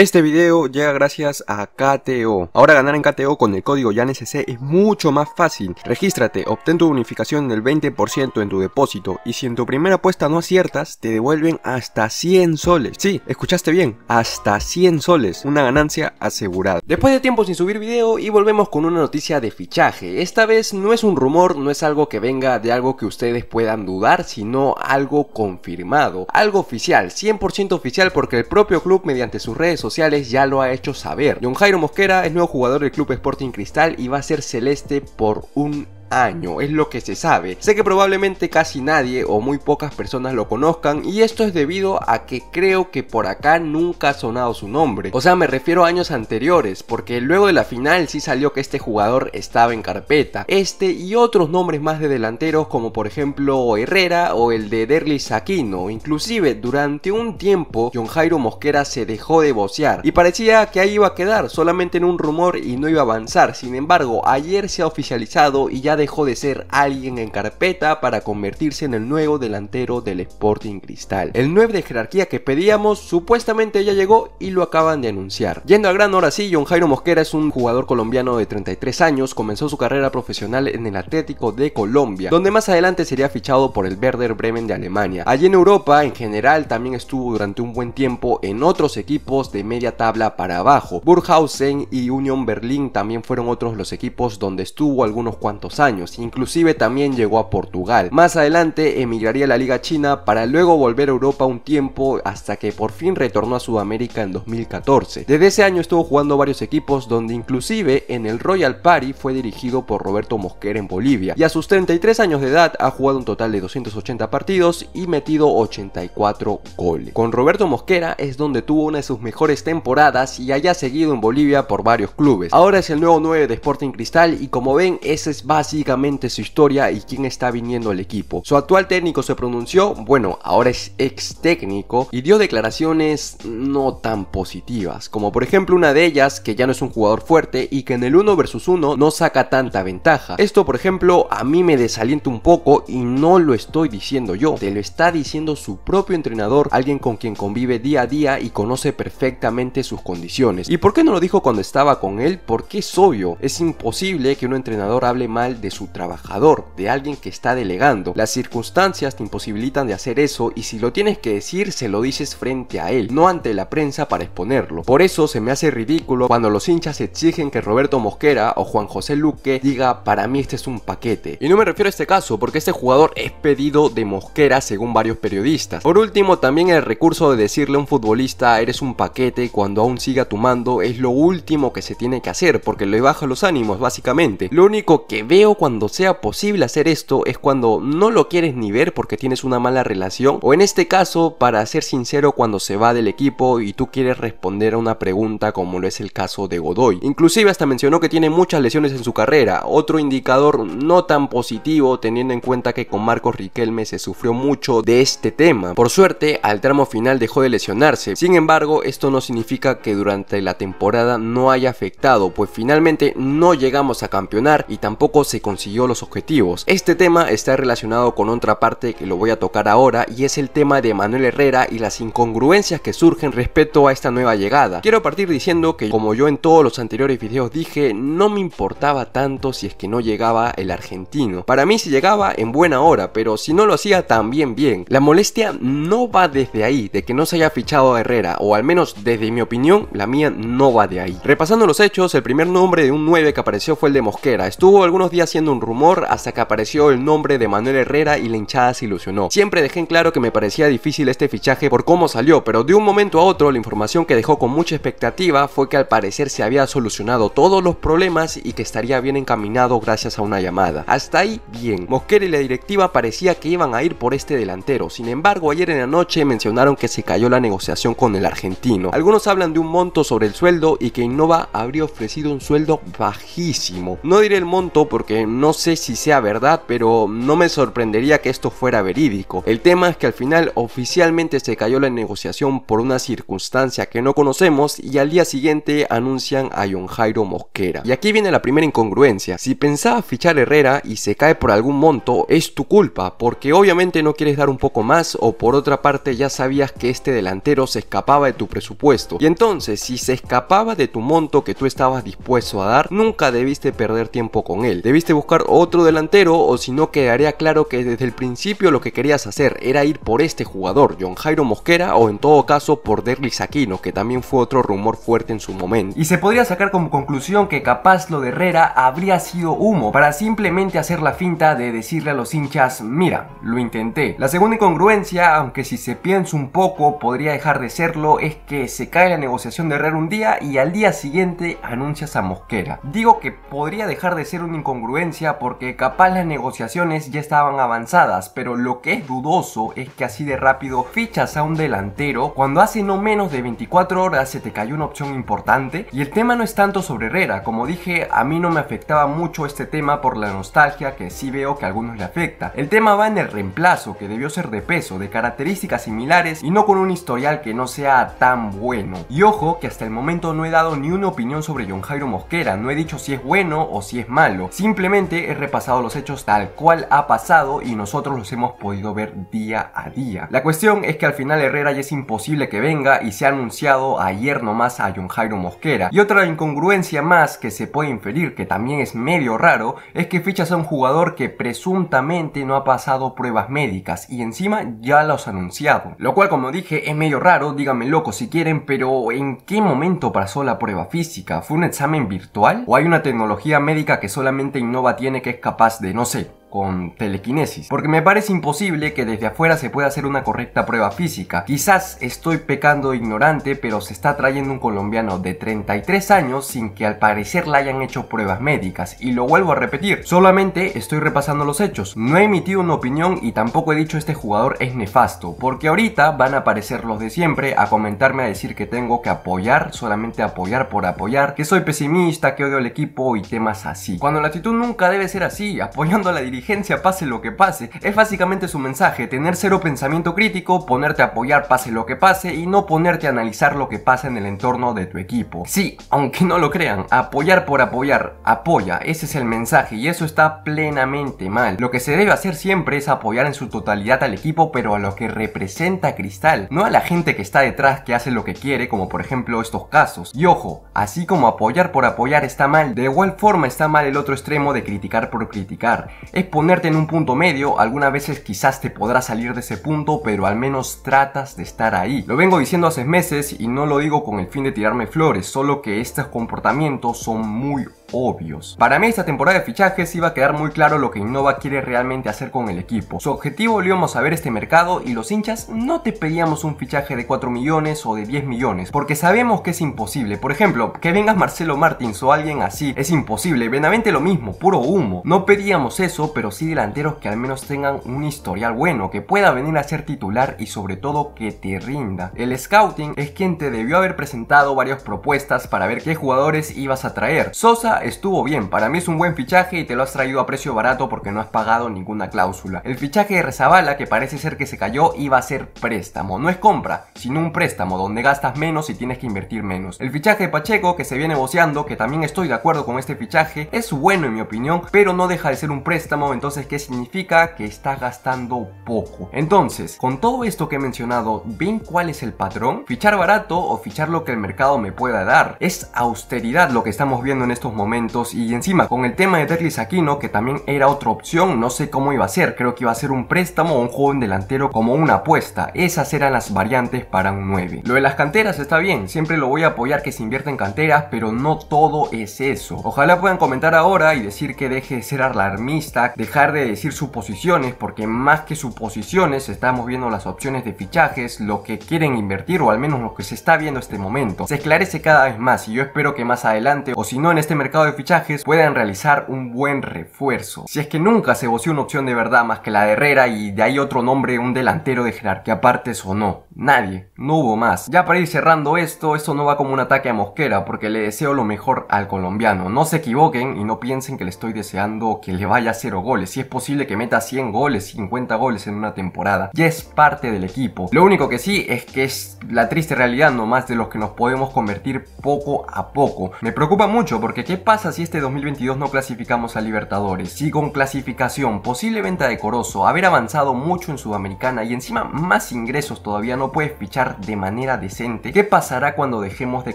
Este video llega gracias a KTO. Ahora ganar en KTO con el código YANSC es mucho más fácil. Regístrate, obtén tu bonificación del 20% en tu depósito y si en tu primera apuesta no aciertas, te devuelven hasta 100 soles. Sí, escuchaste bien, hasta 100 soles, una ganancia asegurada. Después de tiempo sin subir video y volvemos con una noticia de fichaje. Esta vez no es un rumor, no es algo que venga de algo que ustedes puedan dudar, sino algo confirmado, algo oficial, 100% oficial porque el propio club mediante sus redes sociales ya lo ha hecho saber. John Jairo Mosquera es nuevo jugador del Club Sporting Cristal y va a ser celeste por un año, es lo que se sabe. Sé que probablemente casi nadie o muy pocas personas lo conozcan y esto es debido a que creo que por acá nunca ha sonado su nombre. O sea, me refiero a años anteriores, porque luego de la final sí salió que este jugador estaba en carpeta. Este y otros nombres más de delanteros como por ejemplo Herrera o el de Derly Sakino Inclusive durante un tiempo John Jairo Mosquera se dejó de vocear y parecía que ahí iba a quedar solamente en un rumor y no iba a avanzar. Sin embargo, ayer se ha oficializado y ya dejó de ser alguien en carpeta para convertirse en el nuevo delantero del Sporting Cristal. El 9 de jerarquía que pedíamos supuestamente ya llegó y lo acaban de anunciar. Yendo a gran hora sí, John Jairo Mosquera es un jugador colombiano de 33 años, comenzó su carrera profesional en el Atlético de Colombia, donde más adelante sería fichado por el Werder Bremen de Alemania. Allí en Europa en general también estuvo durante un buen tiempo en otros equipos de media tabla para abajo. Burghausen y Union Berlín también fueron otros los equipos donde estuvo algunos cuantos años inclusive también llegó a Portugal. Más adelante emigraría a la Liga China para luego volver a Europa un tiempo hasta que por fin retornó a Sudamérica en 2014. Desde ese año estuvo jugando varios equipos donde inclusive en el Royal Party fue dirigido por Roberto Mosquera en Bolivia y a sus 33 años de edad ha jugado un total de 280 partidos y metido 84 goles. Con Roberto Mosquera es donde tuvo una de sus mejores temporadas y haya seguido en Bolivia por varios clubes. Ahora es el nuevo 9 de Sporting Cristal y como ven ese es básico su historia y quién está viniendo al equipo. Su actual técnico se pronunció, bueno, ahora es ex técnico y dio declaraciones no tan positivas, como por ejemplo una de ellas que ya no es un jugador fuerte y que en el 1 versus 1 no saca tanta ventaja. Esto por ejemplo a mí me desalienta un poco y no lo estoy diciendo yo, te lo está diciendo su propio entrenador, alguien con quien convive día a día y conoce perfectamente sus condiciones. ¿Y por qué no lo dijo cuando estaba con él? Porque es obvio, es imposible que un entrenador hable mal de su trabajador, de alguien que está delegando. Las circunstancias te imposibilitan de hacer eso y si lo tienes que decir, se lo dices frente a él, no ante la prensa para exponerlo. Por eso se me hace ridículo cuando los hinchas exigen que Roberto Mosquera o Juan José Luque diga, para mí este es un paquete. Y no me refiero a este caso, porque este jugador es pedido de Mosquera según varios periodistas. Por último, también el recurso de decirle a un futbolista, eres un paquete cuando aún siga tu mando, es lo último que se tiene que hacer, porque le baja los ánimos básicamente. Lo único que veo cuando sea posible hacer esto es cuando no lo quieres ni ver porque tienes una mala relación o en este caso para ser sincero cuando se va del equipo y tú quieres responder a una pregunta como lo es el caso de Godoy. Inclusive hasta mencionó que tiene muchas lesiones en su carrera, otro indicador no tan positivo teniendo en cuenta que con Marcos Riquelme se sufrió mucho de este tema. Por suerte al tramo final dejó de lesionarse, sin embargo esto no significa que durante la temporada no haya afectado pues finalmente no llegamos a campeonar y tampoco se consiguió los objetivos. Este tema está relacionado con otra parte que lo voy a tocar ahora y es el tema de Manuel Herrera y las incongruencias que surgen respecto a esta nueva llegada. Quiero partir diciendo que como yo en todos los anteriores videos dije, no me importaba tanto si es que no llegaba el argentino. Para mí si llegaba en buena hora, pero si no lo hacía también bien. La molestia no va desde ahí, de que no se haya fichado a Herrera, o al menos desde mi opinión, la mía no va de ahí. Repasando los hechos, el primer nombre de un 9 que apareció fue el de Mosquera. Estuvo algunos días siendo un rumor hasta que apareció el nombre de Manuel Herrera y la hinchada se ilusionó. Siempre dejé en claro que me parecía difícil este fichaje por cómo salió, pero de un momento a otro la información que dejó con mucha expectativa fue que al parecer se había solucionado todos los problemas y que estaría bien encaminado gracias a una llamada. Hasta ahí, bien. Mosquera y la directiva parecía que iban a ir por este delantero, sin embargo ayer en la noche mencionaron que se cayó la negociación con el argentino. Algunos hablan de un monto sobre el sueldo y que Innova habría ofrecido un sueldo bajísimo. No diré el monto porque no sé si sea verdad, pero no me sorprendería que esto fuera verídico. El tema es que al final oficialmente se cayó la negociación por una circunstancia que no conocemos y al día siguiente anuncian a John Jairo Mosquera. Y aquí viene la primera incongruencia. Si pensabas fichar Herrera y se cae por algún monto, es tu culpa, porque obviamente no quieres dar un poco más o por otra parte ya sabías que este delantero se escapaba de tu presupuesto. Y entonces, si se escapaba de tu monto que tú estabas dispuesto a dar, nunca debiste perder tiempo con él. Debiste buscar otro delantero o si no quedaría claro que desde el principio lo que querías hacer era ir por este jugador, John Jairo Mosquera o en todo caso por Derli Sakino que también fue otro rumor fuerte en su momento. Y se podría sacar como conclusión que capaz lo de Herrera habría sido humo para simplemente hacer la finta de decirle a los hinchas, mira, lo intenté. La segunda incongruencia, aunque si se piensa un poco podría dejar de serlo, es que se cae la negociación de Herrera un día y al día siguiente anuncias a Mosquera. Digo que podría dejar de ser un incongruencia porque capaz las negociaciones ya estaban avanzadas, pero lo que es dudoso es que así de rápido fichas a un delantero cuando hace no menos de 24 horas se te cayó una opción importante. Y el tema no es tanto sobre Herrera, como dije, a mí no me afectaba mucho este tema por la nostalgia que sí veo que a algunos le afecta. El tema va en el reemplazo, que debió ser de peso, de características similares y no con un historial que no sea tan bueno. Y ojo que hasta el momento no he dado ni una opinión sobre John Jairo Mosquera, no he dicho si es bueno o si es malo, simplemente he repasado los hechos tal cual ha pasado y nosotros los hemos podido ver día a día. La cuestión es que al final Herrera ya es imposible que venga y se ha anunciado ayer nomás a John Jairo Mosquera. Y otra incongruencia más que se puede inferir, que también es medio raro, es que fichas a un jugador que presuntamente no ha pasado pruebas médicas y encima ya los ha anunciado. Lo cual como dije es medio raro, díganme loco si quieren, pero ¿en qué momento pasó la prueba física? ¿Fue un examen virtual? ¿O hay una tecnología médica que solamente ignora? tiene que es capaz de, no sé, con telequinesis, porque me parece imposible que desde afuera se pueda hacer una correcta prueba física. Quizás estoy pecando ignorante, pero se está trayendo un colombiano de 33 años sin que al parecer le hayan hecho pruebas médicas, y lo vuelvo a repetir, solamente estoy repasando los hechos, no he emitido una opinión y tampoco he dicho este jugador es nefasto, porque ahorita van a aparecer los de siempre a comentarme a decir que tengo que apoyar, solamente apoyar por apoyar, que soy pesimista, que odio al equipo y temas así. Cuando la actitud nunca debe ser así, apoyando a la dirigencia pase lo que pase. Es básicamente su mensaje, tener cero pensamiento crítico, ponerte a apoyar pase lo que pase y no ponerte a analizar lo que pasa en el entorno de tu equipo. Sí, aunque no lo crean, apoyar por apoyar, apoya, ese es el mensaje y eso está plenamente mal. Lo que se debe hacer siempre es apoyar en su totalidad al equipo, pero a lo que representa Cristal, no a la gente que está detrás que hace lo que quiere, como por ejemplo estos casos. Y ojo, así como apoyar por apoyar está mal, de igual forma está mal el otro extremo de criticar por criticar ponerte en un punto medio, algunas veces quizás te podrá salir de ese punto, pero al menos tratas de estar ahí. Lo vengo diciendo hace meses y no lo digo con el fin de tirarme flores, solo que estos comportamientos son muy obvios. Para mí esta temporada de fichajes iba a quedar muy claro lo que Innova quiere realmente hacer con el equipo. Su objetivo lo íbamos a ver este mercado y los hinchas no te pedíamos un fichaje de 4 millones o de 10 millones, porque sabemos que es imposible. Por ejemplo, que vengas Marcelo Martins o alguien así es imposible. Benavente lo mismo, puro humo. No pedíamos eso, pero sí delanteros que al menos tengan un historial bueno, que pueda venir a ser titular y sobre todo que te rinda. El scouting es quien te debió haber presentado varias propuestas para ver qué jugadores ibas a traer. Sosa estuvo bien, para mí es un buen fichaje y te lo has traído a precio barato porque no has pagado ninguna cláusula. El fichaje de Rezabala, que parece ser que se cayó, iba a ser préstamo, no es compra, sino un préstamo donde gastas menos y tienes que invertir menos. El fichaje de Pacheco, que se viene voceando, que también estoy de acuerdo con este fichaje, es bueno en mi opinión, pero no deja de ser un préstamo entonces, ¿qué significa? Que está gastando poco. Entonces, con todo esto que he mencionado, ¿ven cuál es el patrón? Fichar barato o fichar lo que el mercado me pueda dar. Es austeridad lo que estamos viendo en estos momentos y encima con el tema de Derlis Aquino, que también era otra opción, no sé cómo iba a ser, creo que iba a ser un préstamo o un joven delantero como una apuesta. Esas eran las variantes para un 9. Lo de las canteras está bien, siempre lo voy a apoyar que se invierta en canteras, pero no todo es eso. Ojalá puedan comentar ahora y decir que deje de ser alarmista, dejar de decir suposiciones porque más que suposiciones estamos viendo las opciones de fichajes, lo que quieren invertir o al menos lo que se está viendo este momento. Se esclarece cada vez más y yo espero que más adelante o si no en este mercado de fichajes puedan realizar un buen refuerzo. Si es que nunca se voció una opción de verdad más que la de Herrera y de ahí otro nombre, un delantero de jerarquía aparte o no. Nadie, no hubo más. Ya para ir cerrando esto, esto no va como un ataque a Mosquera porque le deseo lo mejor al colombiano. No se equivoquen y no piensen que le estoy deseando que le vaya a goles. Si es posible que meta 100 goles, 50 goles en una temporada. Ya es parte del equipo. Lo único que sí es que es la triste realidad nomás de los que nos podemos convertir poco a poco. Me preocupa mucho porque ¿qué pasa si este 2022 no clasificamos a Libertadores? Si con clasificación, posible venta de Corozo, haber avanzado mucho en Sudamericana y encima más ingresos todavía no puedes fichar de manera decente, ¿qué pasará cuando dejemos de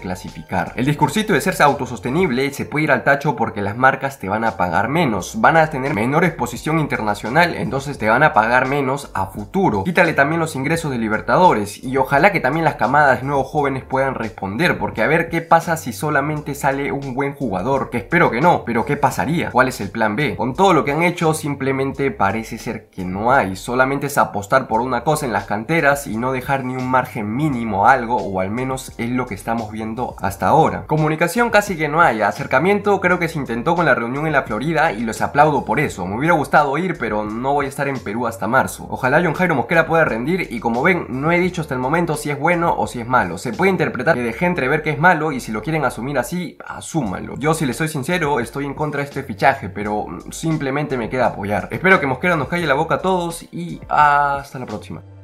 clasificar? El discursito de ser autosostenible se puede ir al tacho porque las marcas te van a pagar menos, van a tener menos exposición internacional, entonces te van a pagar menos a futuro. Quítale también los ingresos de Libertadores y ojalá que también las camadas nuevos jóvenes puedan responder, porque a ver qué pasa si solamente sale un buen jugador, que espero que no, pero qué pasaría, cuál es el plan B. Con todo lo que han hecho simplemente parece ser que no hay, solamente es apostar por una cosa en las canteras y no dejar ni un margen mínimo a algo, o al menos es lo que estamos viendo hasta ahora. Comunicación casi que no hay, acercamiento creo que se intentó con la reunión en la Florida y los aplaudo por eso. Me hubiera gustado ir, pero no voy a estar en Perú hasta marzo. Ojalá John Jairo Mosquera pueda rendir y como ven, no he dicho hasta el momento si es bueno o si es malo. Se puede interpretar que dejé entrever que es malo y si lo quieren asumir así, asúmanlo. Yo si les soy sincero, estoy en contra de este fichaje, pero mm, simplemente me queda apoyar. Espero que Mosquera nos calle la boca a todos y hasta la próxima.